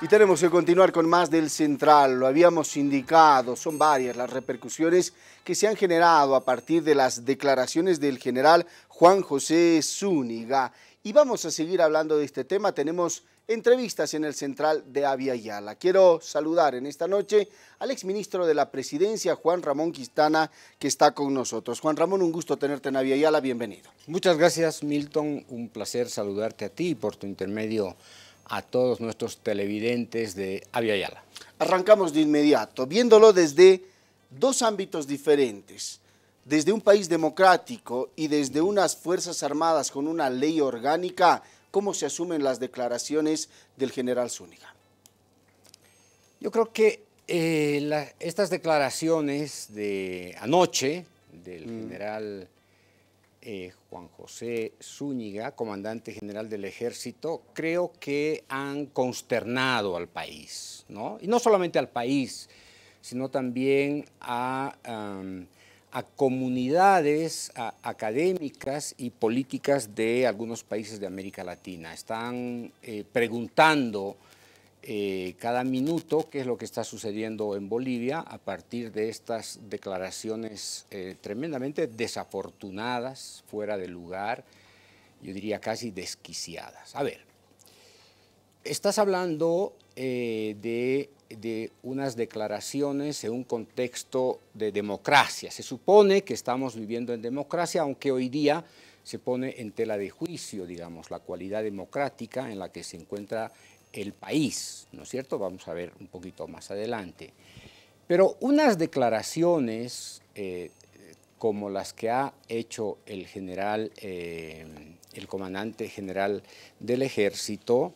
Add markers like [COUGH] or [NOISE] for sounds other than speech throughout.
Y tenemos que continuar con más del Central, lo habíamos indicado, son varias las repercusiones que se han generado a partir de las declaraciones del general Juan José Zúñiga. Y vamos a seguir hablando de este tema, tenemos entrevistas en el Central de Avia Quiero saludar en esta noche al exministro de la Presidencia, Juan Ramón Quistana, que está con nosotros. Juan Ramón, un gusto tenerte en Avia bienvenido. Muchas gracias Milton, un placer saludarte a ti por tu intermedio a todos nuestros televidentes de Avia Yala. Arrancamos de inmediato, viéndolo desde dos ámbitos diferentes, desde un país democrático y desde unas Fuerzas Armadas con una ley orgánica, ¿cómo se asumen las declaraciones del general Zúñiga? Yo creo que eh, estas declaraciones de anoche del mm. general eh, Juan José Zúñiga, comandante general del ejército, creo que han consternado al país, ¿no? Y no solamente al país, sino también a, comunidades académicas y políticas de algunos países de América Latina. Están eh, preguntando eh, cada minuto qué es lo que está sucediendo en Bolivia a partir de estas declaraciones eh, tremendamente desafortunadas, fuera de lugar, yo diría casi desquiciadas. A ver, estás hablando eh, de, de unas declaraciones en un contexto de democracia. Se supone que estamos viviendo en democracia, aunque hoy día se pone en tela de juicio, digamos, la cualidad democrática en la que se encuentra el país, ¿no es cierto? Vamos a ver un poquito más adelante. Pero unas declaraciones eh, como las que ha hecho el general, eh, el comandante general del ejército,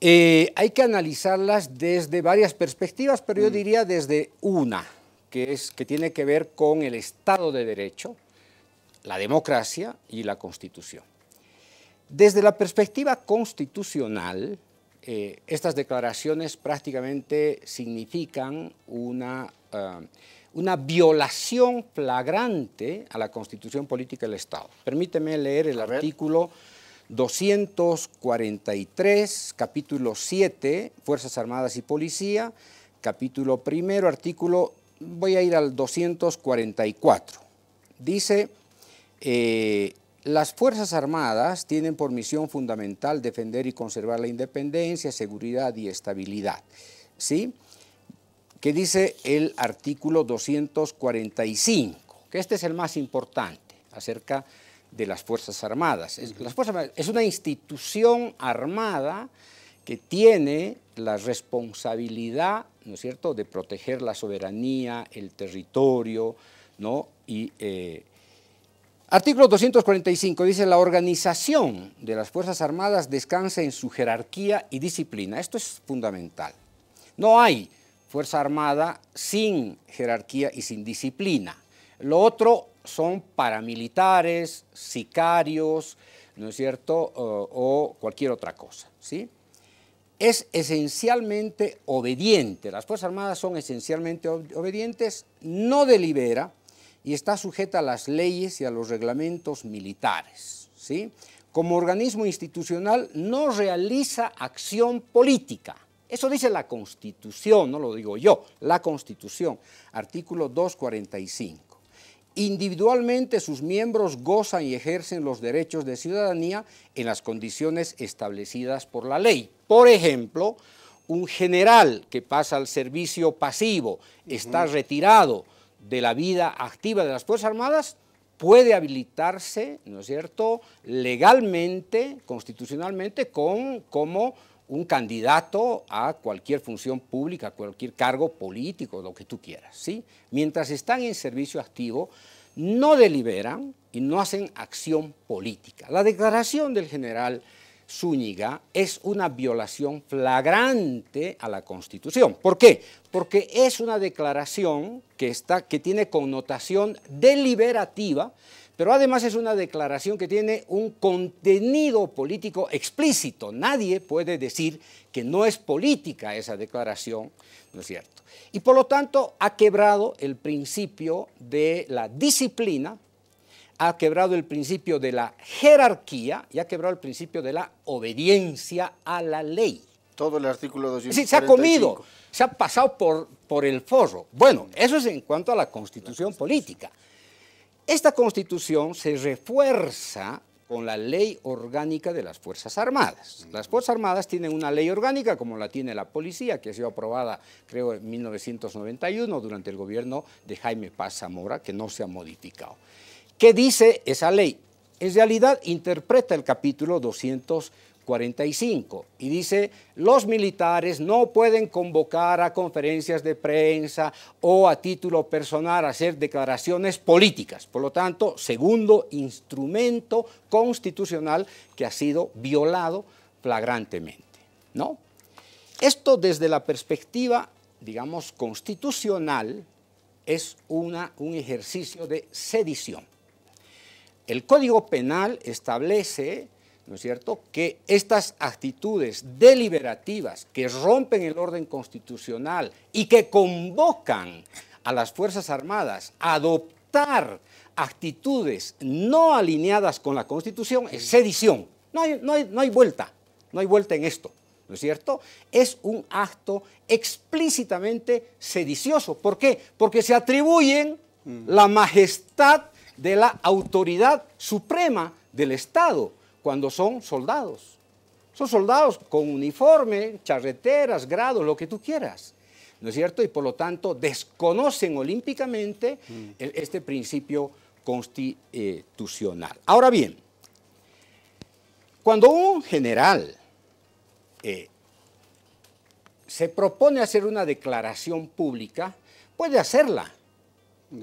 eh, hay que analizarlas desde varias perspectivas, pero yo mm. diría desde una, que, es, que tiene que ver con el Estado de Derecho, la democracia y la Constitución. Desde la perspectiva constitucional, eh, estas declaraciones prácticamente significan una, eh, una violación flagrante a la Constitución Política del Estado. Permíteme leer el artículo 243, capítulo 7, Fuerzas Armadas y Policía, capítulo primero, artículo, voy a ir al 244. Dice... Eh, las Fuerzas Armadas tienen por misión fundamental defender y conservar la independencia, seguridad y estabilidad. ¿Sí? Que dice el artículo 245, que este es el más importante acerca de las Fuerzas Armadas. Es, es una institución armada que tiene la responsabilidad, ¿no es cierto?, de proteger la soberanía, el territorio, ¿no? Y eh, Artículo 245 dice, la organización de las Fuerzas Armadas descansa en su jerarquía y disciplina. Esto es fundamental. No hay Fuerza Armada sin jerarquía y sin disciplina. Lo otro son paramilitares, sicarios, ¿no es cierto?, o cualquier otra cosa, ¿sí? Es esencialmente obediente, las Fuerzas Armadas son esencialmente obedientes, no delibera, y está sujeta a las leyes y a los reglamentos militares. ¿sí? Como organismo institucional no realiza acción política. Eso dice la Constitución, no lo digo yo, la Constitución, artículo 245. Individualmente sus miembros gozan y ejercen los derechos de ciudadanía en las condiciones establecidas por la ley. Por ejemplo, un general que pasa al servicio pasivo, está retirado, de la vida activa de las Fuerzas Armadas puede habilitarse, ¿no es cierto?, legalmente, constitucionalmente, con, como un candidato a cualquier función pública, cualquier cargo político, lo que tú quieras, ¿sí? Mientras están en servicio activo, no deliberan y no hacen acción política. La declaración del general Zúñiga es una violación flagrante a la Constitución. ¿Por qué? Porque es una declaración que, está, que tiene connotación deliberativa, pero además es una declaración que tiene un contenido político explícito. Nadie puede decir que no es política esa declaración, ¿no es cierto? Y por lo tanto ha quebrado el principio de la disciplina ha quebrado el principio de la jerarquía y ha quebrado el principio de la obediencia a la ley. Todo el artículo 245. Sí, se ha comido, se ha pasado por, por el forro. Bueno, eso es en cuanto a la constitución política. Esta constitución se refuerza con la ley orgánica de las Fuerzas Armadas. Mm. Las Fuerzas Armadas tienen una ley orgánica como la tiene la policía, que ha sido aprobada creo en 1991 durante el gobierno de Jaime Paz Zamora, que no se ha modificado. ¿Qué dice esa ley? En realidad interpreta el capítulo 245 y dice, los militares no pueden convocar a conferencias de prensa o a título personal hacer declaraciones políticas. Por lo tanto, segundo instrumento constitucional que ha sido violado flagrantemente. ¿no? Esto desde la perspectiva, digamos, constitucional es un ejercicio de sedición. El Código Penal establece, ¿no es cierto?, que estas actitudes deliberativas que rompen el orden constitucional y que convocan a las Fuerzas Armadas a adoptar actitudes no alineadas con la Constitución es sedición. No hay, vuelta, no hay vuelta en esto, ¿no es cierto? Es un acto explícitamente sedicioso. ¿Por qué? Porque se atribuyen mm. la majestad de la autoridad suprema del Estado cuando son soldados. Son soldados con uniforme, charreteras, grados, lo que tú quieras. ¿No es cierto? Y por lo tanto desconocen olímpicamente mm. este principio constitucional. Ahora bien, cuando un general eh, se propone hacer una declaración pública, puede hacerla,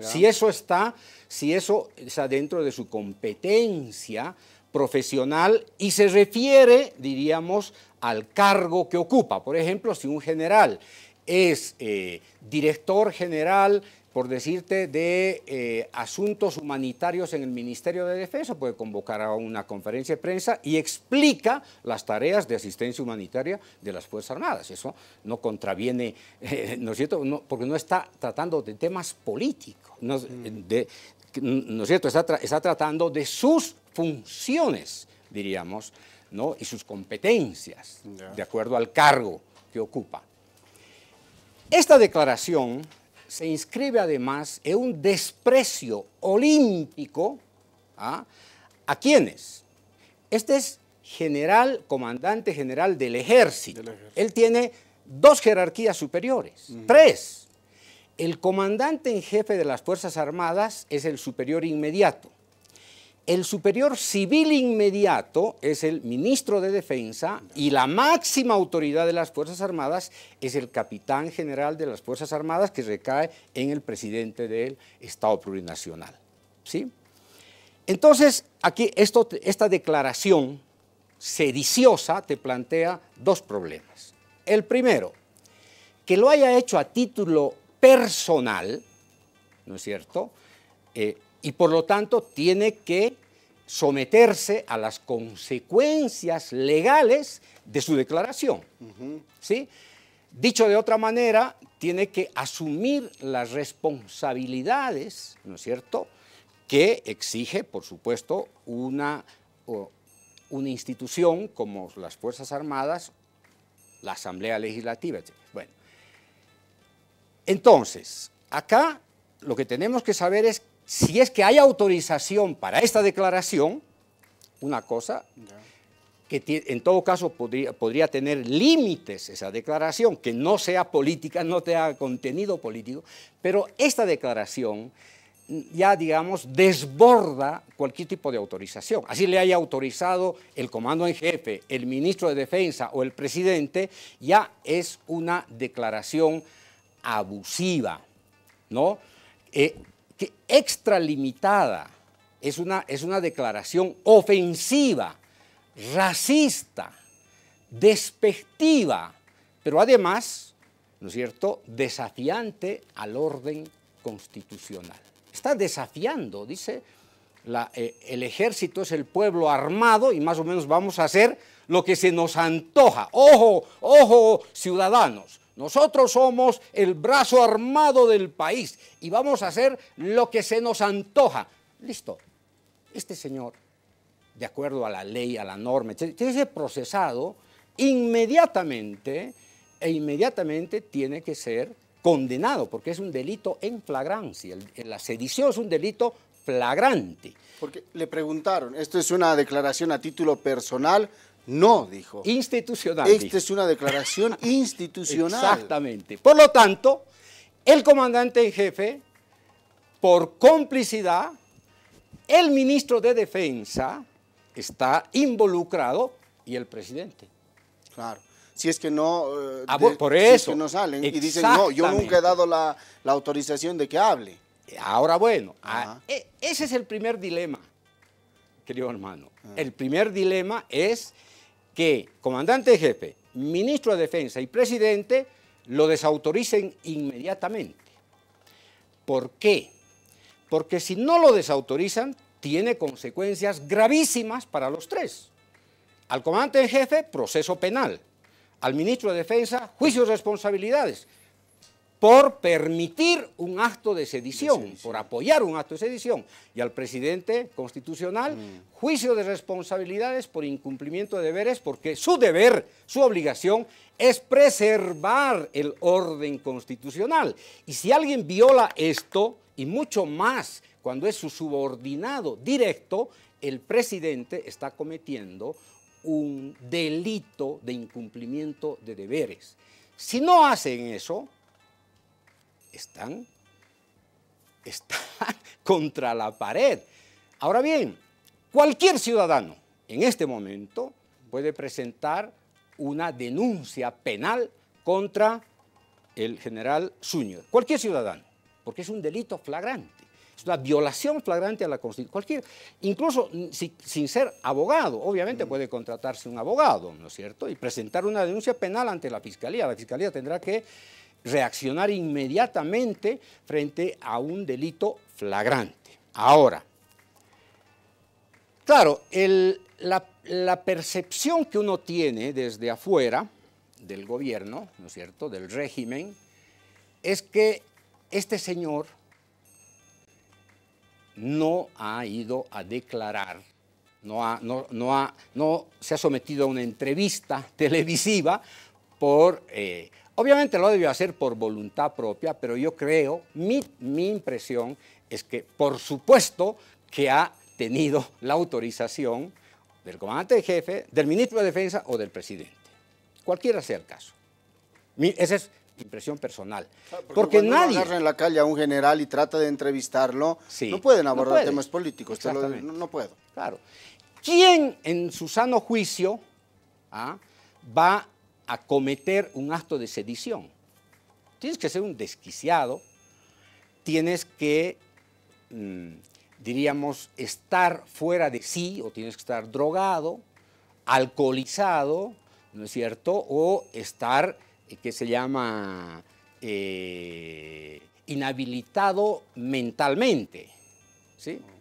si eso está, si eso dentro de su competencia profesional y se refiere, diríamos, al cargo que ocupa. Por ejemplo, si un general es eh, director general por decirte, de eh, asuntos humanitarios en el Ministerio de Defensa, puede convocar a una conferencia de prensa y explica las tareas de asistencia humanitaria de las Fuerzas Armadas. Eso no contraviene, [LAUGHS] eh, ¿no es cierto?, porque no está tratando de temas políticos, no, es mm. cierto?, está, tratando de sus funciones, diríamos, ¿no? y sus competencias, de acuerdo al cargo que ocupa. Esta declaración se inscribe además en un desprecio olímpico ¿ah? a quienes. Este es general, comandante general del ejército. Él tiene dos jerarquías superiores, tres. El comandante en jefe de las Fuerzas Armadas es el superior inmediato. El superior civil inmediato es el ministro de Defensa y la máxima autoridad de las Fuerzas Armadas es el capitán general de las Fuerzas Armadas que recae en el presidente del Estado Plurinacional. ¿sí? Entonces, aquí esta declaración sediciosa te plantea dos problemas. El primero, que lo haya hecho a título personal, ¿no es cierto?, eh, y por lo tanto tiene que someterse a las consecuencias legales de su declaración. ¿sí? Dicho de otra manera, tiene que asumir las responsabilidades, ¿no es cierto?, que exige, por supuesto, una, una institución como las Fuerzas Armadas, la Asamblea Legislativa, Bueno, entonces, acá lo que tenemos que saber es si es que hay autorización para esta declaración, una cosa, que en todo caso podría, tener límites esa declaración, que no sea política, no tenga contenido político, pero esta declaración mm, ya, digamos, desborda cualquier tipo de autorización. Así le haya autorizado el comando en jefe, el ministro de Defensa o el presidente, ya es una declaración abusiva, ¿no? Eh, extralimitada, es una, es una declaración ofensiva, racista, despectiva, pero además, ¿no es cierto?, desafiante al orden constitucional. Está desafiando, dice, eh, el ejército es el pueblo armado y más o menos vamos a hacer lo que se nos antoja. Ojo, ojo, ciudadanos, nosotros somos el brazo armado del país y vamos a hacer lo que se nos antoja. Listo. Este señor, de acuerdo a la ley, a la norma, tiene que ser procesado inmediatamente e inmediatamente tiene que ser condenado, porque es un delito en flagrancia. La sedición es un delito flagrante. Porque le preguntaron, esto es una declaración a título personal, no, dijo. Institucional. Esta es una declaración [LAUGHS] institucional. Exactamente. Por lo tanto, el comandante en jefe, por complicidad, el ministro de Defensa está involucrado y el presidente. Claro. Si es que no, eh, ah, por eso. no salen y dicen, no, yo nunca he dado la, autorización de que hable. Ahora bueno, ah, e, ese es el primer dilema, querido hermano. Ah. El primer dilema es que comandante jefe, ministro de Defensa y presidente lo desautoricen inmediatamente. ¿Por qué? Porque si no lo desautorizan, tiene consecuencias gravísimas para los tres. Al comandante en jefe, proceso penal. Al ministro de Defensa, juicios responsabilidades por permitir un acto de sedición, por apoyar un acto de sedición. Y al presidente constitucional, mm. juicio de responsabilidades por incumplimiento de deberes, porque su deber, su obligación es preservar el orden constitucional. Y si alguien viola esto, y mucho más cuando es su subordinado directo, el presidente está cometiendo un delito de incumplimiento de deberes. Si no hacen eso, están, [LAUGHS] contra la pared. Ahora bien, cualquier ciudadano en este momento puede presentar una denuncia penal contra el general Zúñiga, cualquier ciudadano, porque es un delito flagrante, es una violación flagrante a la Constitución. Cualquier, incluso sin ser abogado, obviamente puede contratarse un abogado, ¿no es cierto? Y presentar una denuncia penal ante la Fiscalía. La Fiscalía tendrá que reaccionar inmediatamente frente a un delito flagrante. Ahora, claro, la, percepción que uno tiene desde afuera del gobierno, ¿no es cierto?, del régimen, es que este señor no ha ido a declarar, no, no, ha, no se ha sometido a una entrevista [LAUGHS] televisiva por eh, Obviamente lo debió hacer por voluntad propia, pero yo creo, mi, impresión es que por supuesto que ha tenido la autorización del comandante de jefe, del ministro de Defensa o del presidente. Cualquiera sea el caso. esa es impresión personal. Ah, porque, nadie... Agarra en la calle a un general y trata de entrevistarlo, no pueden abordar temas políticos. no, puedo. Claro. ¿Quién en su sano juicio ah, va a a cometer un acto de sedición. Tienes que ser un desquiciado, tienes que, mm, diríamos, estar fuera de sí o tienes que estar drogado, alcoholizado, ¿no es cierto? O estar, eh, ¿qué se llama, eh, inhabilitado mentalmente.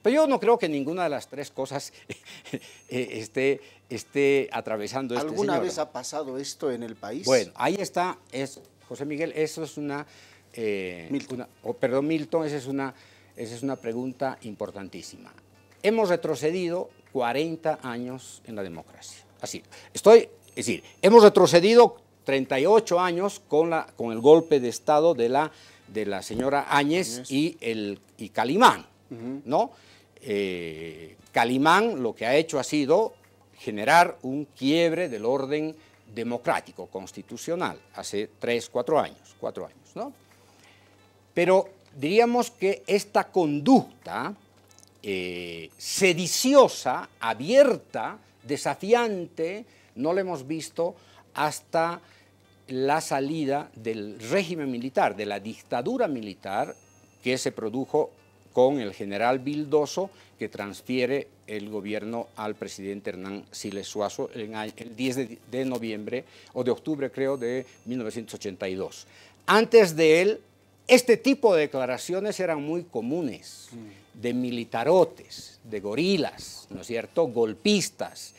Pero yo no creo que ninguna de las tres cosas [LAUGHS] eh, esté, esté atravesando este ¿Alguna vez ha pasado esto en el país? Bueno, ahí está, es, José Miguel, eso es una... Eh, oh, perdón, Milton, esa es, una, es una pregunta importantísima. Hemos retrocedido 40 años en la democracia. Así, estoy, es decir, hemos retrocedido 38 años con, la, con el golpe de Estado de la, de la señora Áñez y, el, y Calimán. ¿no? Eh, Calimán lo que ha hecho ha sido generar un quiebre del orden democrático, constitucional, hace tres, cuatro años, cuatro años, ¿no? Pero diríamos que esta conducta eh, sediciosa, abierta, desafiante, no la hemos visto hasta la salida del régimen militar, de la dictadura militar que se produjo con el general Vildoso, que transfiere el gobierno al presidente Hernán Siles el 10 de noviembre o de octubre creo de 1982. Antes de él, este tipo de declaraciones eran muy comunes, de militarotes, de gorilas, ¿no es cierto?, golpistas,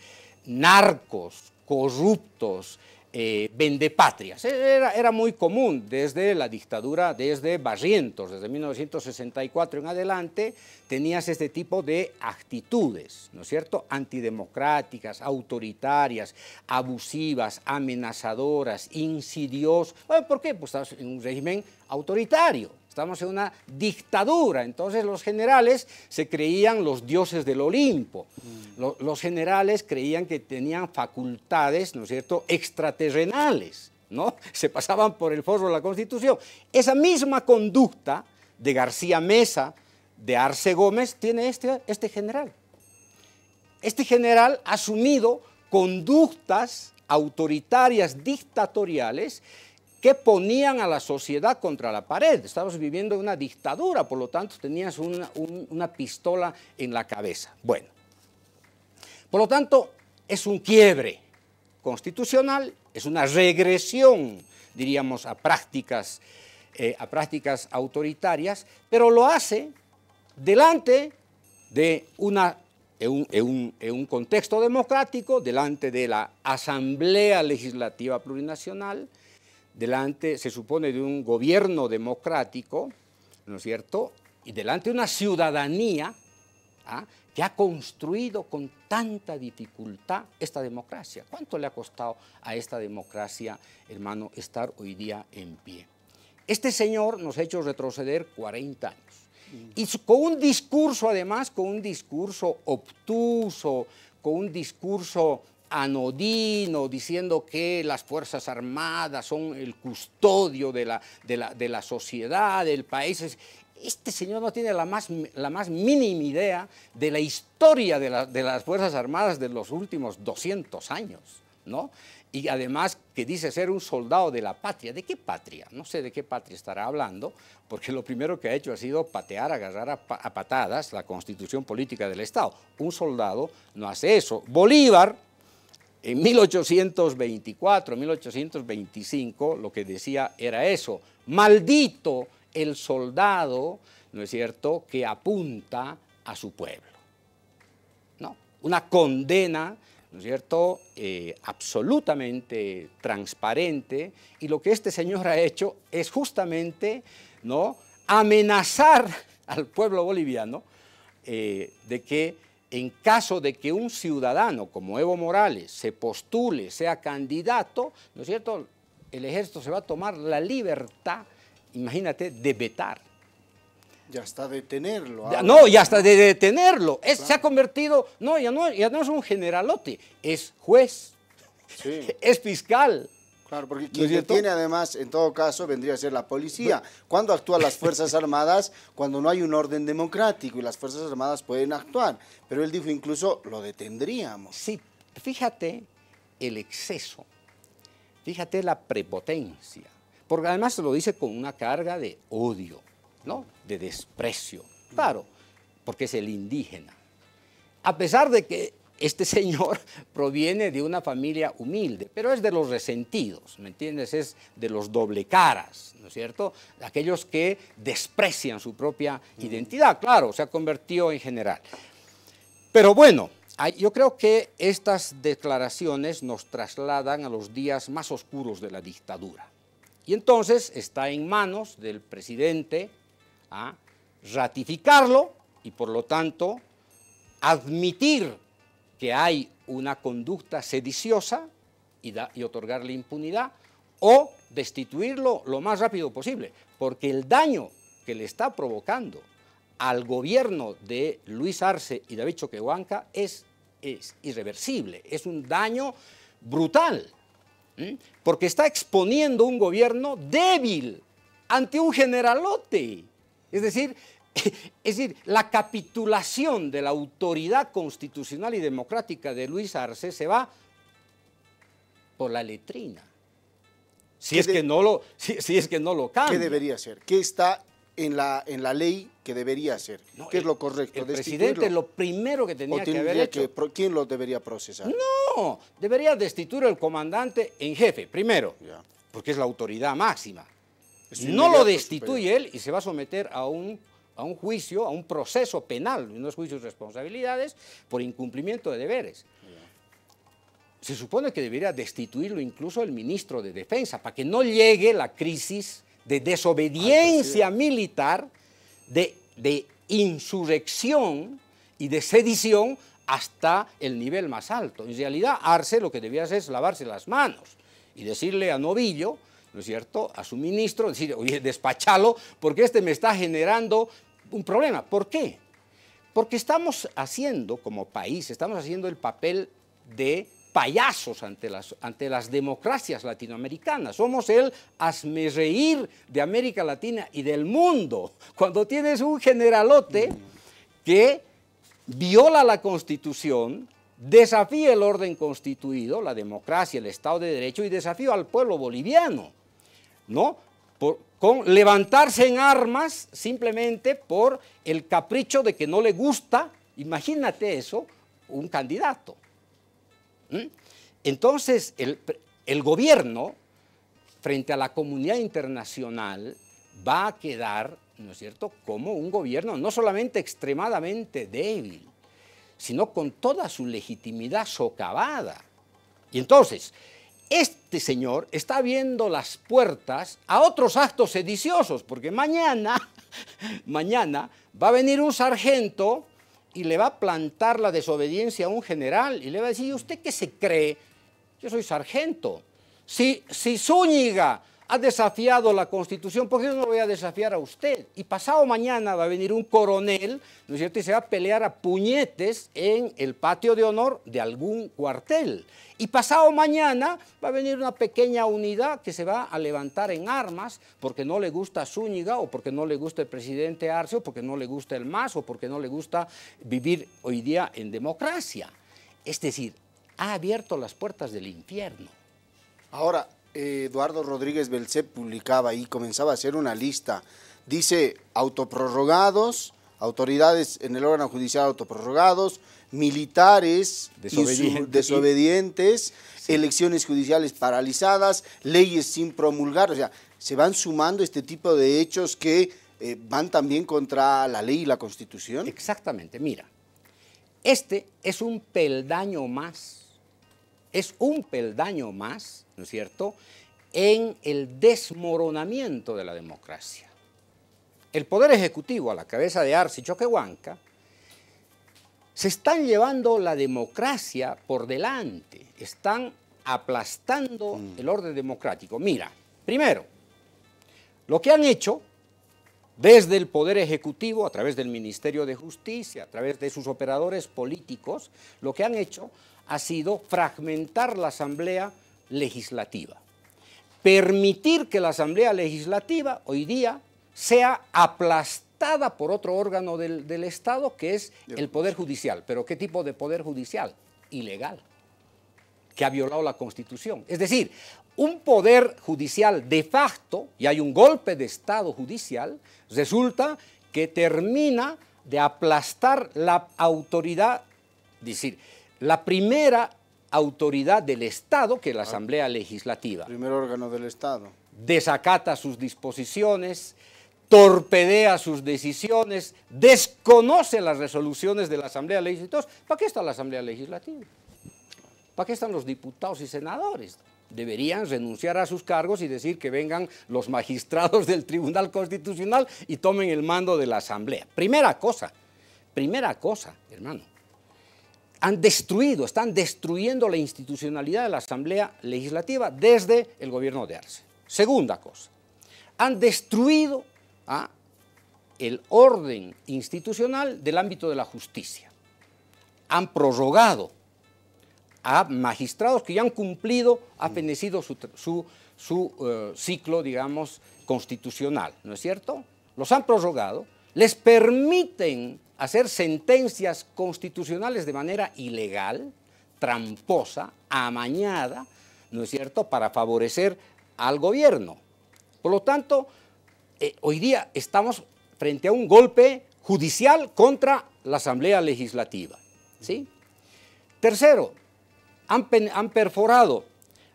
narcos, corruptos, eh, vendepatrias. E-, era, era muy común desde la dictadura, desde Barrientos, desde 1964 en adelante, tenías este tipo de actitudes, ¿no es cierto?, antidemocráticas, autoritarias, abusivas, amenazadoras, insidiosas. ¿Por qué? Pues estás en un régimen autoritario, Estamos en una dictadura, entonces los generales se creían los dioses del Olimpo. Mm. Los, generales creían que tenían facultades, ¿no es cierto?, extraterrenales, ¿no? [LAUGHS] Se pasaban por el foro de la Constitución. Esa misma conducta de García Mesa, de Arce Gómez, tiene este, este general. Este general ha asumido conductas autoritarias, dictatoriales, que ponían a la sociedad contra la pared. estábamos viviendo una dictadura, por lo tanto tenías una, pistola en la cabeza. Bueno, por lo tanto es un quiebre constitucional, es una regresión, diríamos, a prácticas, eh, a prácticas autoritarias, pero lo hace delante de un, contexto democrático, delante de la Asamblea Legislativa Plurinacional, delante, se supone, de un gobierno democrático, ¿no es cierto? Y delante de una ciudadanía ¿ah? que ha construido con tanta dificultad esta democracia. ¿Cuánto le ha costado a esta democracia, hermano, estar hoy día en pie? Este señor nos ha hecho retroceder 40 años. Mm. Y con un discurso, además, con un discurso obtuso, con un discurso anodino, diciendo que las Fuerzas Armadas son el custodio de la, de la, de la sociedad, del país. Este señor no tiene la más, la más mínima idea de la historia de, las Fuerzas Armadas de los últimos 200 años, ¿no? Y además que dice ser un soldado de la patria. ¿De qué patria? No sé de qué patria estará hablando, porque lo primero que ha hecho ha sido patear, agarrar a, a patadas la constitución política del Estado. Un soldado no hace eso. Bolívar, en 1824, 1825, lo que decía era eso, maldito el soldado, ¿no es cierto?, que apunta a su pueblo. No, una condena, ¿no es cierto?, eh, absolutamente transparente, y lo que este señor ha hecho es justamente, ¿no?, amenazar al pueblo boliviano eh, de que en caso de que un ciudadano como Evo Morales se postule, sea candidato, ¿no es cierto? El ejército se va a tomar la libertad, imagínate, de vetar. Ya hasta detenerlo. Ah, no, y hasta de detenerlo. Se ha convertido, no ya, no, ya no es un generalote, es juez, [LAUGHS] es fiscal, Claro, porque quien tiene además, en todo caso, vendría a ser la policía. ¿Cuándo actúan las Fuerzas [LAUGHS] Armadas? Cuando no hay un orden democrático y las Fuerzas Armadas pueden actuar. Pero él dijo incluso, lo detendríamos. Sí, fíjate el exceso, fíjate la prepotencia, porque además lo dice con una carga de odio, ¿no? De desprecio, claro, porque es el indígena. A pesar de que este [LAUGHS] señor proviene de una familia humilde, pero es de los resentidos, ¿me entiendes? Es de los doble caras, ¿no es cierto? Aquellos que desprecian su propia mm. identidad, claro, se ha convertido en general. Pero bueno, yo creo que estas declaraciones nos trasladan a los días más oscuros de la dictadura. Y entonces está en manos del presidente a ¿ah? ratificarlo y por lo tanto admitir que hay una conducta sediciosa y, y otorgarle impunidad o destituirlo lo más rápido posible, porque el daño que le está provocando al gobierno de Luis Arce y David Choquehuanca es, irreversible, es un daño brutal, porque está exponiendo un gobierno débil ante un generalote. Es decir, [LAUGHS] Es decir, la capitulación de la autoridad constitucional y democrática de Luis Arce se va por la letrina. Si es, que no lo, si, es que no lo cambia. ¿Qué debería hacer? ¿Qué está en la, en la ley que debería hacer? ¿Qué es lo correcto? El presidente lo primero que tenía que haber hecho. ¿Quién lo debería procesar? No, debería destituir al comandante en jefe, primero, porque es la autoridad máxima. No lo destituye él y se va a someter a un a un juicio, a un proceso penal, unos juicio de responsabilidades por incumplimiento de deberes. Se supone que debería destituirlo incluso el ministro de Defensa para que no llegue la crisis de desobediencia pues militar, de, de insurrección y de sedición hasta el nivel más alto. En realidad, Arce lo que debía hacer es lavarse las manos y decirle a Novillo, ¿no es cierto?, a su ministro, decir, oye, despachalo, porque este me está generando un problema. ¿Por qué? Porque estamos haciendo, como país, estamos haciendo el papel de payasos ante las, ante las democracias latinoamericanas. Somos el asmerreír de América Latina y del mundo. Cuando tienes un generalote que viola la Constitución, desafía el orden constituido, la democracia, el Estado de Derecho y desafía al pueblo boliviano. ¿no? con levantarse en armas simplemente por el capricho de que no le gusta, imagínate eso, un candidato. ¿Mm? Entonces, el, el gobierno, frente a la comunidad internacional, va a quedar, ¿no es cierto?, como un gobierno no solamente extremadamente débil, sino con toda su legitimidad socavada. Y entonces, este señor está abriendo las puertas a otros actos sediciosos, porque mañana, [LAUGHS] mañana va a venir un sargento y le va a plantar la desobediencia a un general y le va a decir, ¿usted qué se cree? Yo soy sargento. Si, si Zúñiga ha desafiado la Constitución, ¿por qué no voy a desafiar a usted? Y pasado mañana va a venir un coronel, ¿no es cierto?, y se va a pelear a puñetes en el patio de honor de algún cuartel. Y pasado mañana va a venir una pequeña unidad que se va a levantar en armas porque no le gusta Zúñiga o porque no le gusta el presidente Arce o porque no le gusta el MAS o porque no le gusta vivir hoy día en democracia. Es decir, ha abierto las puertas del infierno. Ahora, Eduardo Rodríguez Belcé publicaba y comenzaba a hacer una lista. Dice autoprorrogados, autoridades en el órgano judicial autoprorrogados, militares desobedientes, elecciones judiciales paralizadas, leyes sin promulgar. O sea, se van sumando este tipo de hechos que eh, van también contra la ley y la constitución. Exactamente, mira. Este es un peldaño más, es un peldaño más ¿no es cierto?, en el desmoronamiento de la democracia. El Poder Ejecutivo, a la cabeza de Arce y Choquehuanca, se están llevando la democracia por delante, están aplastando mm. el orden democrático. Mira, primero, lo que han hecho desde el Poder Ejecutivo, a través del Ministerio de Justicia, a través de sus operadores políticos, lo que han hecho ha sido fragmentar la Asamblea legislativa. Permitir que la Asamblea Legislativa hoy día sea aplastada por otro órgano del, del Estado que es el Poder Judicial. ¿Pero qué tipo de Poder Judicial? Ilegal, que ha violado la Constitución. Es decir, un poder judicial de facto, y hay un golpe de Estado judicial, resulta que termina de aplastar la autoridad, es decir, la primera autoridad del Estado que la ah. Asamblea Legislativa. Primer órgano del Estado. Desacata sus disposiciones, torpedea sus decisiones, desconoce las resoluciones de la Asamblea Legislativa. ¿Para qué está la Asamblea Legislativa? ¿Para qué están los diputados y senadores? Deberían renunciar a sus cargos y decir que vengan los magistrados del Tribunal Constitucional y tomen el mando de la Asamblea. Primera cosa, primera cosa, hermano han destruido, están destruyendo la institucionalidad de la Asamblea Legislativa desde el gobierno de Arce. Segunda cosa, han destruido ¿ah? el orden institucional del ámbito de la justicia. Han prorrogado a magistrados que ya han cumplido, ha fenecido su, eh, ciclo, digamos, constitucional, ¿no es cierto? Los han prorrogado, les permiten hacer sentencias constitucionales de manera ilegal, tramposa, amañada, ¿no es cierto?, para favorecer al gobierno. Por lo tanto, eh, hoy día estamos frente a un golpe judicial contra la Asamblea Legislativa. ¿sí? Tercero, han, han perforado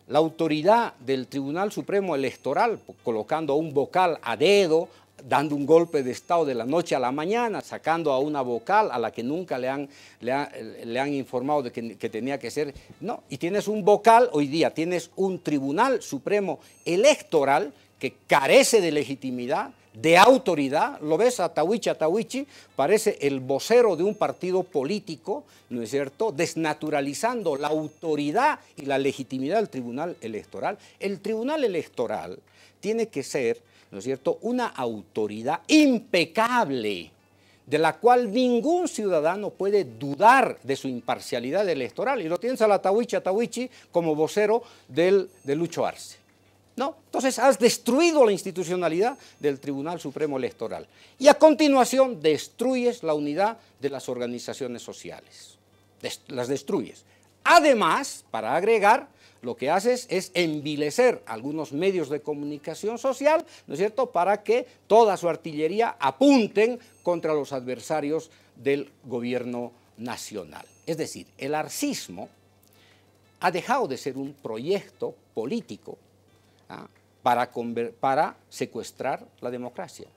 la autoridad del Tribunal Supremo Electoral, colocando un vocal a dedo dando un golpe de Estado de la noche a la mañana, sacando a una vocal a la que nunca le han, le, han informado de que, tenía que ser. No, y tienes un vocal hoy día, tienes un Tribunal Supremo Electoral que carece de legitimidad, de autoridad, lo ves a Tawichi, a Tawichi, parece el vocero de un partido político, ¿no es cierto?, desnaturalizando la autoridad y la legitimidad del Tribunal Electoral. El Tribunal Electoral tiene que ser ¿no es cierto?, una autoridad impecable, de la cual ningún ciudadano puede dudar de su imparcialidad electoral. Y lo tienes a la Tawichi Tawichi como vocero del, de Lucho Arce. ¿No? Entonces has destruido la institucionalidad del Tribunal Supremo Electoral. Y a continuación destruyes la unidad de las organizaciones sociales. las destruyes. Además, para agregar, lo que haces es envilecer algunos medios de comunicación social, ¿no es cierto?, para que toda su artillería apunten contra los adversarios del gobierno nacional. Es decir, el arcismo ha dejado de ser un proyecto político ¿ah? para, para secuestrar la democracia.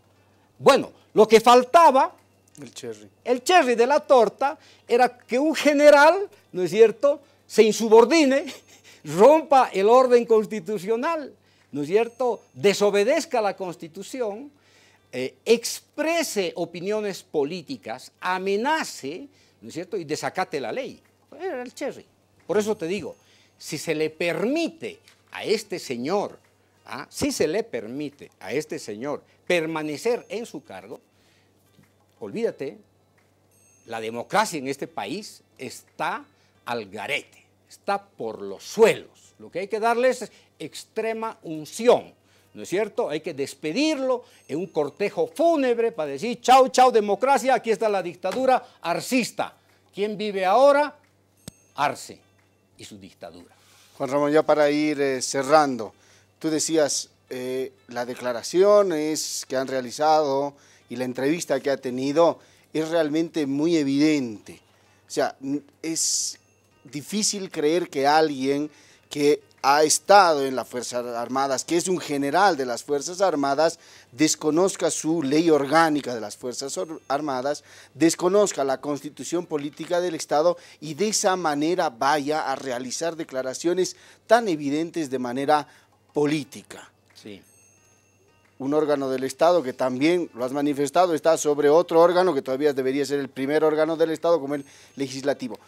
Bueno, lo que faltaba el cherry. El cherry de la torta era que un general, ¿no es cierto?, se insubordine rompa el orden constitucional, ¿no es cierto? Desobedezca la constitución, eh, exprese opiniones políticas, amenace, ¿no es cierto? Y desacate la ley. Era el Cherry. Por eso te digo, si se le permite a este señor, ¿ah? si se le permite a este señor permanecer en su cargo, olvídate, la democracia en este país está al garete está por los suelos. Lo que hay que darles es extrema unción, ¿no es cierto? Hay que despedirlo en un cortejo fúnebre para decir, chao, chao, democracia, aquí está la dictadura arcista. ¿Quién vive ahora? Arce y su dictadura. Juan Ramón, ya para ir eh, cerrando, tú decías eh, las declaraciones que han realizado y la entrevista que ha tenido es realmente muy evidente. O sea, es difícil creer que alguien que ha estado en las Fuerzas Armadas, que es un general de las Fuerzas Armadas, desconozca su ley orgánica de las Fuerzas Armadas, desconozca la constitución política del Estado y de esa manera vaya a realizar declaraciones tan evidentes de manera política. Sí. Un órgano del Estado que también, lo has manifestado, está sobre otro órgano que todavía debería ser el primer órgano del Estado como el legislativo.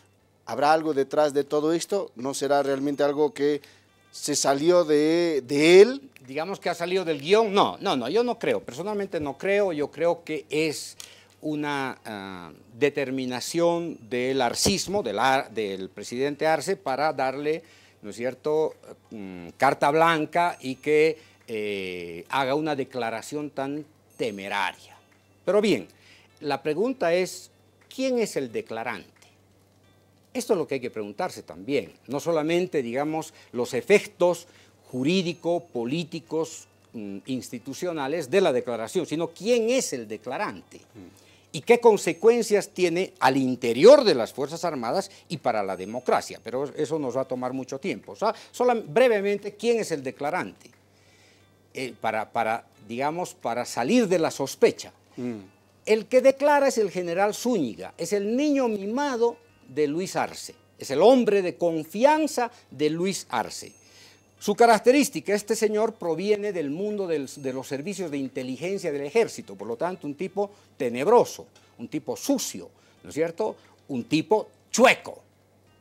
¿Habrá algo detrás de todo esto? ¿No será realmente algo que se salió de, él? Digamos que ha salido del guión. No, no, no, yo no creo. Personalmente no creo. Yo creo que es una ah, determinación del arcismo, del, del, presidente Arce, para darle, ¿no es cierto?, mm, carta blanca y que eh, haga una declaración tan temeraria. Pero bien, la pregunta es, ¿quién es el declarante? Esto es lo que hay que preguntarse también, no solamente, digamos, los efectos jurídico, políticos, mm, institucionales de la declaración, sino quién es el declarante y qué consecuencias tiene al interior de las Fuerzas Armadas y para la democracia. Pero eso nos va a tomar mucho tiempo. O sea, brevemente, ¿quién es el declarante? Eh, para, para, digamos, para salir de la sospecha. Mm. El que declara es el general Zúñiga, es el niño mimado de Luis Arce. Es el hombre de confianza de Luis Arce. Su característica, este señor proviene del mundo de los servicios de inteligencia del ejército, por lo tanto un tipo tenebroso, un tipo sucio, ¿no es cierto? Un tipo chueco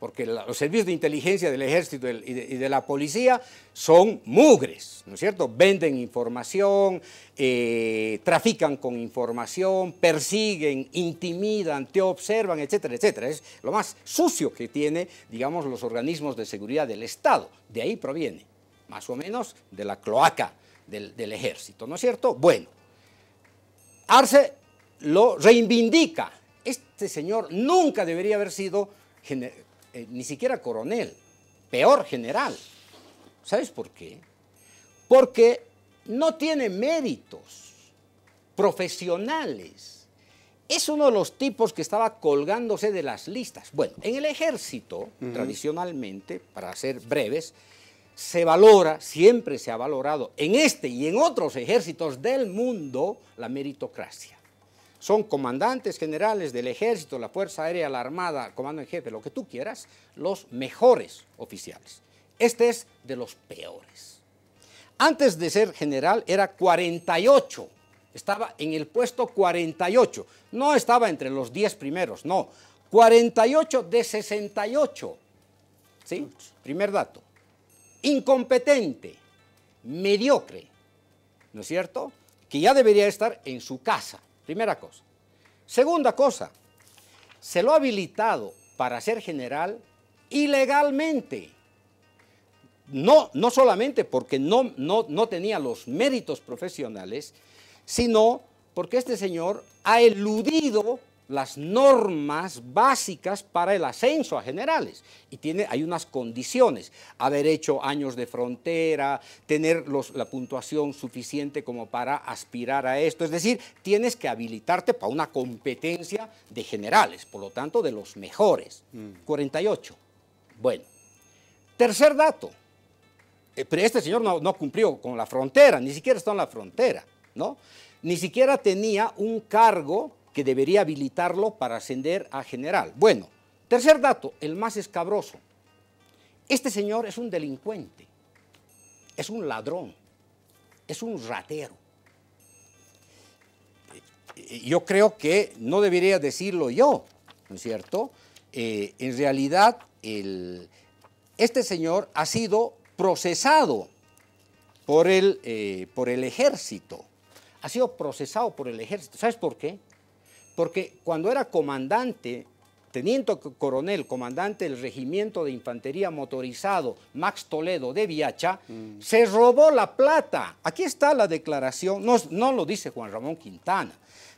porque los servicios de inteligencia del ejército y de, la policía son mugres, ¿no es cierto? Venden información, eh, trafican con información, persiguen, intimidan, te observan, etcétera, etcétera. Es lo más sucio que tiene, digamos, los organismos de seguridad del Estado. De ahí proviene, más o menos, de la cloaca del, del ejército, ¿no es cierto? Bueno, Arce lo reivindica. Este señor nunca debería haber sido eh, ni siquiera coronel, peor general. ¿Sabes por qué? Porque no tiene méritos profesionales. Es uno de los tipos que estaba colgándose de las listas. Bueno, en el ejército, tradicionalmente, para ser breves, se valora, siempre se ha valorado en este y en otros ejércitos del mundo, la meritocracia son comandantes generales del ejército, la Fuerza Aérea, la Armada, comando en jefe, lo que tú quieras, los mejores oficiales. Este es de los peores. Antes de ser general era 48, estaba en el puesto 48, no estaba entre los 10 primeros, no, 48 de 68. ¿Sí? Primer dato. Incompetente, mediocre, ¿no es cierto? Que ya debería estar en su casa. Primera cosa. Segunda cosa, se lo ha habilitado para ser general ilegalmente. No, no solamente porque no, no, no tenía los méritos profesionales, sino porque este señor ha eludido las normas básicas para el ascenso a generales. Y tiene, hay unas condiciones, haber hecho años de frontera, tener la puntuación suficiente como para aspirar a esto. Es decir, tienes que habilitarte para una competencia de generales, por lo tanto, de los mejores. 48. Mm. Bueno, tercer dato. Eh, este señor no, no cumplió con la frontera, ni siquiera está en la frontera, ¿no? Ni siquiera tenía un cargo que debería habilitarlo para ascender a general. Bueno, tercer dato, el más escabroso. Este señor es un delincuente, es un ladrón, es un ratero. Eh, yo creo que no debería decirlo yo, ¿no es cierto? Eh, en realidad, el, este señor ha sido procesado por el, eh, por el ejército. Ha sido procesado por el ejército. ¿Sabes por qué? Porque cuando era comandante, teniente coronel, comandante del regimiento de infantería motorizado Max Toledo de Viacha, mm. se robó la plata. Aquí está la declaración, no, lo dice Juan Ramón Quintana,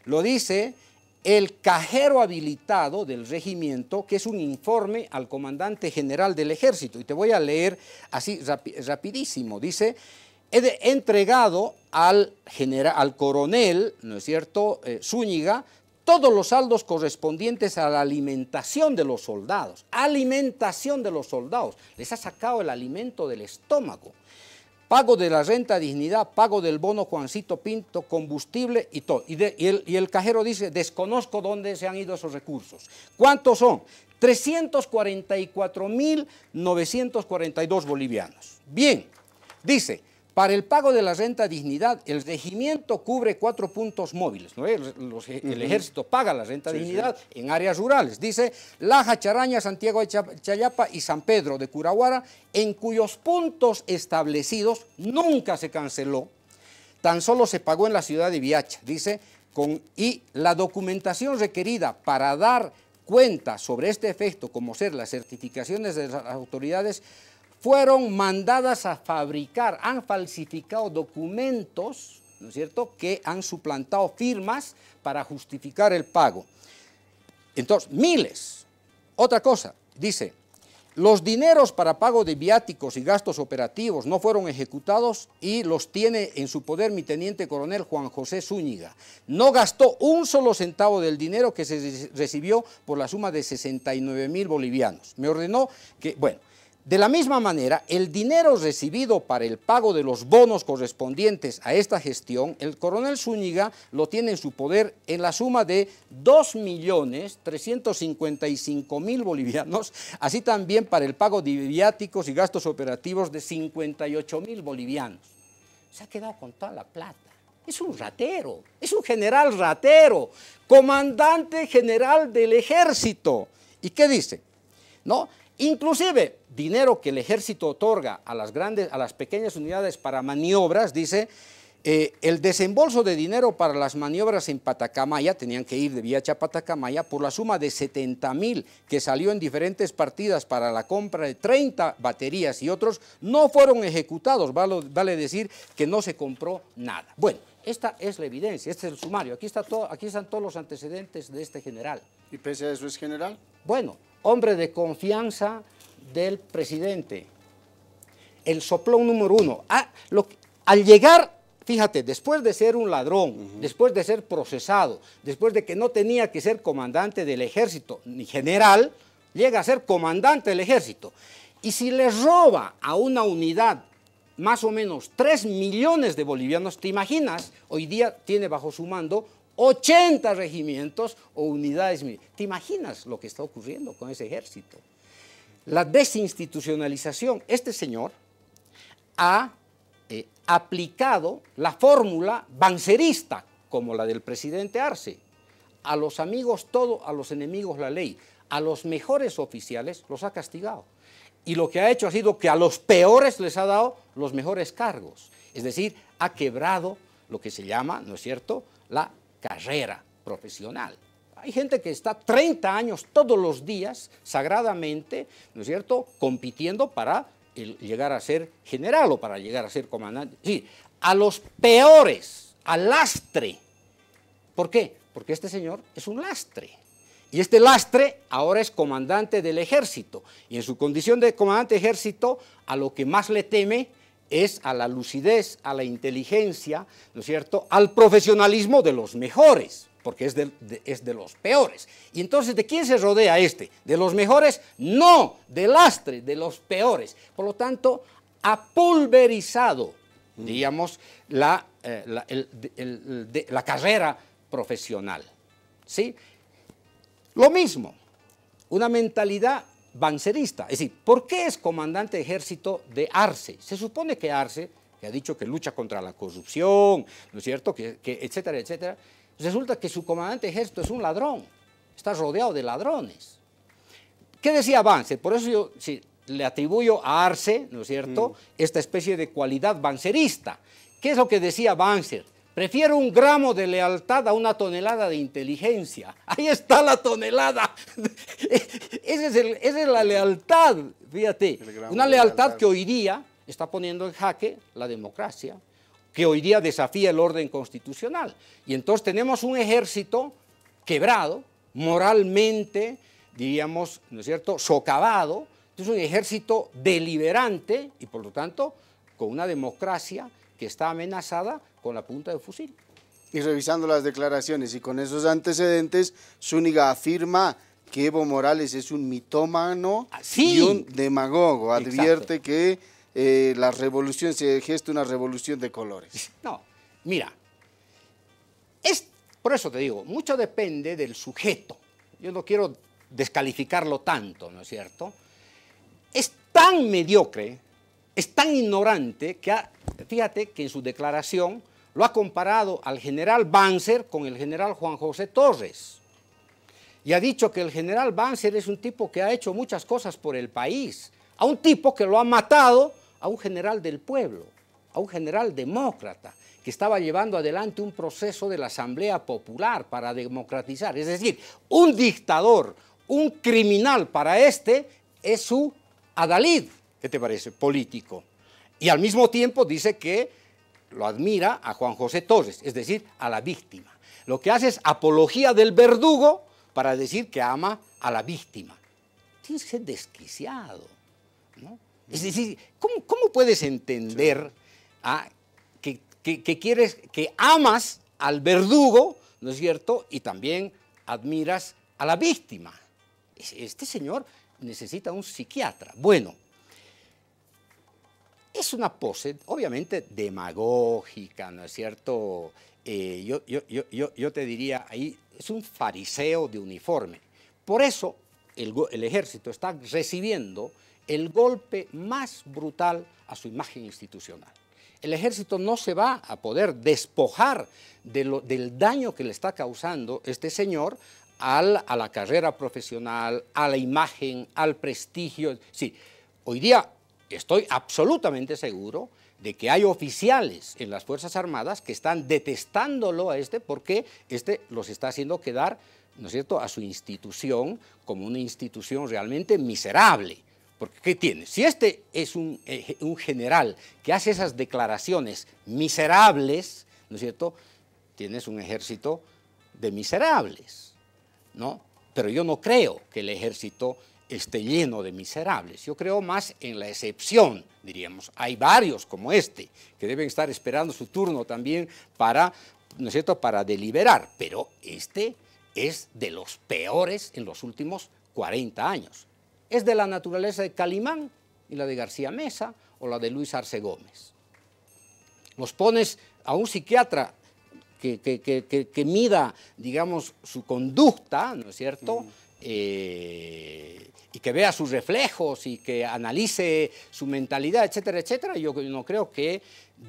lo dice el cajero habilitado del regimiento, que es un informe al comandante general del ejército. Y te voy a leer así rapidísimo. Dice, he entregado al, general, al coronel, ¿no es cierto?, eh, Zúñiga, todos los saldos correspondientes a la alimentación de los soldados. Alimentación de los soldados. Les ha sacado el alimento del estómago. Pago de la renta dignidad, pago del bono Juancito Pinto, combustible y todo. Y, el, el cajero dice, desconozco dónde se han ido esos recursos. ¿Cuántos son? 344.942 bolivianos. Bien, dice, para el pago de la renta dignidad, el regimiento cubre cuatro puntos móviles. El, ejército paga la renta dignidad en áreas rurales. Dice Laja, Charaña, Santiago de Chayapa y San Pedro de Curaguara, en cuyos puntos establecidos nunca se canceló. Tan solo se pagó en la ciudad de Viacha, dice, con, y la documentación requerida para dar cuenta sobre este efecto, como ser las certificaciones de las autoridades fueron mandadas a fabricar, han falsificado documentos, ¿no es cierto?, que han suplantado firmas para justificar el pago. Entonces, miles. Otra cosa, dice, los dineros para pago de viáticos y gastos operativos no fueron ejecutados y los tiene en su poder mi teniente coronel Juan José Zúñiga. No gastó un solo centavo del dinero que se recibió por la suma de 69 mil bolivianos. Me ordenó que, bueno, de la misma manera, el dinero recibido para el pago de los bonos correspondientes a esta gestión, el coronel Zúñiga lo tiene en su poder en la suma de 2.355.000 bolivianos, así también para el pago de viáticos y gastos operativos de 58.000 bolivianos. Se ha quedado con toda la plata. Es un ratero, es un general ratero, comandante general del ejército. ¿Y qué dice? ¿No? Inclusive, dinero que el ejército otorga a las, grandes, a las pequeñas unidades para maniobras, dice, eh, el desembolso de dinero para las maniobras en Patacamaya, tenían que ir de Viacha a Patacamaya, por la suma de 70 mil que salió en diferentes partidas para la compra de 30 baterías y otros, no fueron ejecutados, vale, decir que no se compró nada. Bueno, esta es la evidencia, este es el sumario, aquí, está todo, aquí están todos los antecedentes de este general. ¿Y pese a eso es general? Bueno, hombre de confianza del presidente. El soplón número uno. Ah, al llegar, fíjate, después de ser un ladrón, después de ser procesado, después de que no tenía que ser comandante del ejército ni general, llega a ser comandante del ejército. Y si le roba a una unidad más o menos 3 millones de bolivianos, ¿te imaginas? Hoy día tiene bajo su mando 80 regimientos o unidades militares. ¿Te imaginas lo que está ocurriendo con ese ejército? La desinstitucionalización. Este señor ha eh, aplicado la fórmula bancerista, como la del presidente Arce. A los amigos todo, a los enemigos la ley. A los mejores oficiales los ha castigado. Y lo que ha hecho ha sido que a los peores les ha dado los mejores cargos. Es decir, ha quebrado lo que se llama, ¿no es cierto?, la carrera profesional. Hay gente que está 30 años todos los días, sagradamente, ¿no es cierto?, compitiendo para llegar a ser general o para llegar a ser comandante. Sí, a los peores, al lastre. ¿Por qué? Porque este señor es un lastre. Y este lastre ahora es comandante del ejército. Y en su condición de comandante de ejército, a lo que más le teme es a la lucidez, a la inteligencia, ¿no es cierto?, al profesionalismo de los mejores, porque es de, los peores. Y entonces, ¿de quién se rodea este? ¿De los mejores? No, del lastre, de los peores. Por lo tanto, ha pulverizado, digamos, la, eh, la carrera profesional. ¿Sí? Lo mismo, una mentalidad bancerista. Es decir, ¿por qué es comandante de ejército de Arce? Se supone que Arce, que ha dicho que lucha contra la corrupción, ¿no es cierto?, que, etcétera, etcétera. Resulta que su comandante de ejército es un ladrón, está rodeado de ladrones. ¿Qué decía Banzer? Por eso yo le atribuyo a Arce, ¿no es cierto?, mm. esta especie de cualidad bancerista. ¿Qué es lo que decía Banzer? Prefiero un gramo de lealtad a una tonelada de inteligencia. Ahí está la tonelada. [LAUGHS] esa, es la lealtad, fíjate. Una lealtad, que hoy día está poniendo en jaque la democracia, que hoy día desafía el orden constitucional. Y entonces tenemos un ejército quebrado, moralmente, diríamos, ¿no es cierto?, socavado. Es un ejército deliberante y por lo tanto con una democracia que está amenazada con la punta de fusil. Y revisando las declaraciones y con esos antecedentes, Zúñiga afirma que Evo Morales es un mitómano ah, y un demagogo. Advierte que eh, la revolución se gesta una revolución de colores. [LAUGHS] No, mira, es, por eso te digo, mucho depende del sujeto. Yo no quiero descalificarlo tanto, ¿no es cierto? Es tan mediocre, es tan ignorante que ha Fíjate que en su declaración lo ha comparado al general Banzer con el general Juan José Torres. Y ha dicho que el general Banzer es un tipo que ha hecho muchas cosas por el país, a un tipo que lo ha matado a un general del pueblo, a un general demócrata, que estaba llevando adelante un proceso de la Asamblea Popular para democratizar. Es decir, un dictador, un criminal para este es su adalid, ¿qué te parece? Político. Y al mismo tiempo dice que lo admira a Juan José Torres, es decir, a la víctima. Lo que hace es apología del verdugo para decir que ama a la víctima. Tienes que ser desquiciado. Es decir, ¿cómo, puedes entender ah, que, quieres, que amas al verdugo, ¿no es cierto? Y también admiras a la víctima. Este señor necesita un psiquiatra. Bueno, es una pose, obviamente, demagógica, ¿no es cierto? Eh, yo, yo, te diría ahí, es un fariseo de uniforme. Por eso el, ejército está recibiendo el golpe más brutal a su imagen institucional el ejército no se va a poder despojar de lo, del daño que le está causando este señor a la carrera profesional, a la imagen, al prestigio. Sí, hoy día estoy absolutamente seguro de que hay oficiales en las Fuerzas Armadas que están detestándolo a este porque este los está haciendo quedar, ¿no es cierto?, a su institución como una institución realmente miserable. Porque, ¿qué tiene? Si este es un, eh, general que hace esas declaraciones miserables, ¿no es cierto?, tienes un ejército de miserables, ¿no? Pero yo no creo que el ejército esté lleno de miserables. Yo creo más en la excepción, diríamos. Hay varios como este que deben estar esperando su turno también para, ¿no es cierto?, para deliberar, pero este es de los peores en los últimos 40 años. Es de la naturaleza de Calimán y la de García Mesa o la de Luis Arce Gómez. Nos pones a un psiquiatra que, que, mida, digamos, su conducta, ¿no es cierto?, eh, y que vea sus reflejos y que analice su mentalidad, etcétera, etcétera, yo no creo que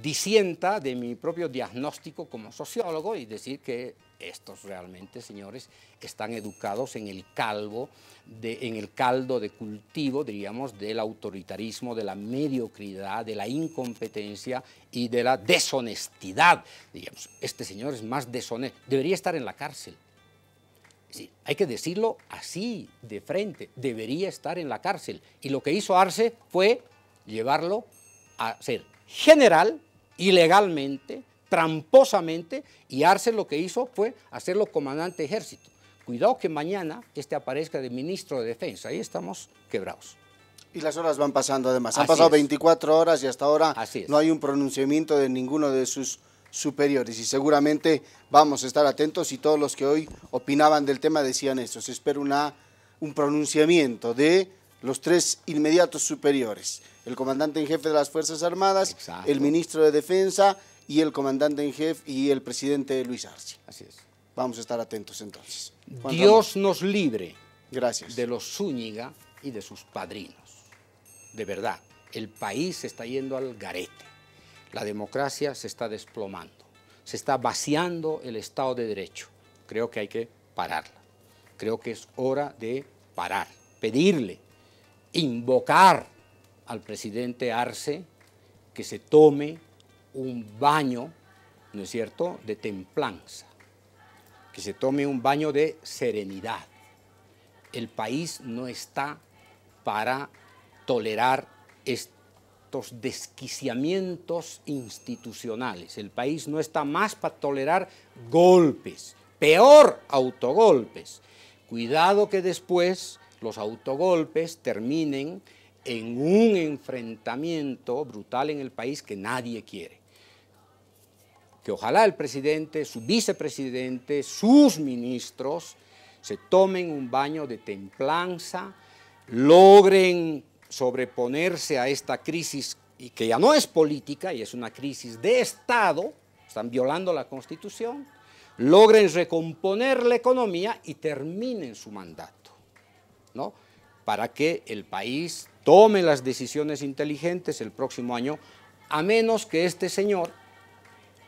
disienta de mi propio diagnóstico como sociólogo y decir que estos realmente, señores, están educados en el calvo, de, en el caldo de cultivo, diríamos, del autoritarismo, de la mediocridad, de la incompetencia y de la deshonestidad. Digamos, este señor es más deshonesto, debería estar en la cárcel hay que decirlo así, de frente, debería estar en la cárcel. Y lo que hizo Arce fue llevarlo a ser general, ilegalmente, tramposamente, y Arce lo que hizo fue hacerlo comandante ejército. Cuidado que mañana este aparezca de ministro de defensa, ahí estamos quebrados. Y las horas van pasando además, han pasado 24 horas y hasta ahora no hay un pronunciamiento de ninguno de sus superiores. Y seguramente vamos a estar atentos y todos los que hoy opinaban del tema decían eso. Se espera una, un pronunciamiento de los tres inmediatos superiores, el comandante en jefe de las Fuerzas Armadas, el ministro de Defensa y el comandante en jefe y el presidente Luis Arce. Así es. Vamos a estar atentos entonces. Dios nos libre Gracias. de los Zúñiga y de sus padrinos. De verdad, el país está yendo al garete. La democracia se está desplomando, se está vaciando el Estado de Derecho. Creo que hay que pararla. Creo que es hora de parar, pedirle, invocar al presidente Arce que se tome un baño, ¿no es cierto?, de templanza, que se tome un baño de serenidad. El país no está para tolerar este desquiciamientos institucionales. El país no está más para tolerar golpes, peor autogolpes. Cuidado que después los autogolpes terminen en un enfrentamiento brutal en el país que nadie quiere. Que ojalá el presidente, su vicepresidente, sus ministros se tomen un baño de templanza, logren sobreponerse a esta crisis, y que ya no es política, y es una crisis de Estado, están violando la Constitución, logren recomponer la economía y terminen su mandato, ¿no? Para que el país tome las decisiones inteligentes el próximo año, a menos que este señor,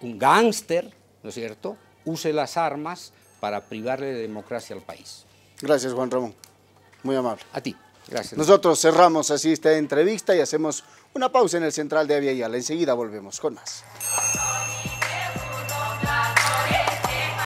un gángster, ¿no es cierto?, use las armas para privarle de democracia al país. Gracias, Juan Ramón. Muy amable. A ti. Gracias. Nosotros cerramos así esta entrevista y hacemos una pausa en el Central de Aviala. Enseguida volvemos con más.